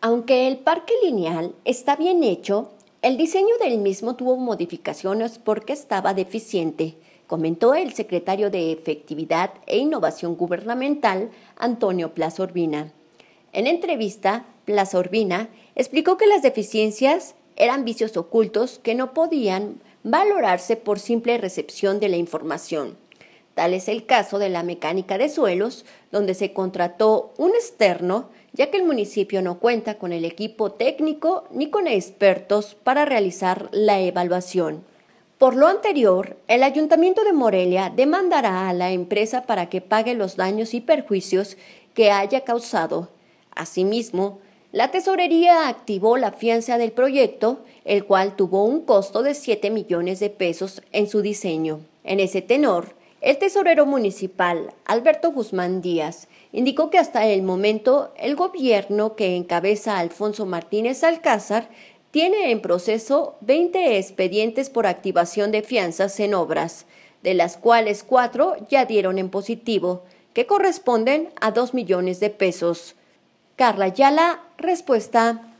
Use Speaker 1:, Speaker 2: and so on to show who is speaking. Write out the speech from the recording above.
Speaker 1: Aunque el parque lineal está bien hecho, el diseño del mismo tuvo modificaciones porque estaba deficiente, comentó el secretario de Efectividad e Innovación Gubernamental, Antonio Plaza Urbina. En entrevista, Plaza Urbina explicó que las deficiencias eran vicios ocultos que no podían valorarse por simple recepción de la información Tal es el caso de la mecánica de suelos, donde se contrató un externo, ya que el municipio no cuenta con el equipo técnico ni con expertos para realizar la evaluación. Por lo anterior, el Ayuntamiento de Morelia demandará a la empresa para que pague los daños y perjuicios que haya causado. Asimismo, la tesorería activó la fianza del proyecto, el cual tuvo un costo de 7 millones de pesos en su diseño. En ese tenor, el tesorero municipal, Alberto Guzmán Díaz, indicó que hasta el momento el gobierno que encabeza Alfonso Martínez Alcázar tiene en proceso 20 expedientes por activación de fianzas en obras, de las cuales cuatro ya dieron en positivo, que corresponden a 2 millones de pesos. Carla Yala, respuesta.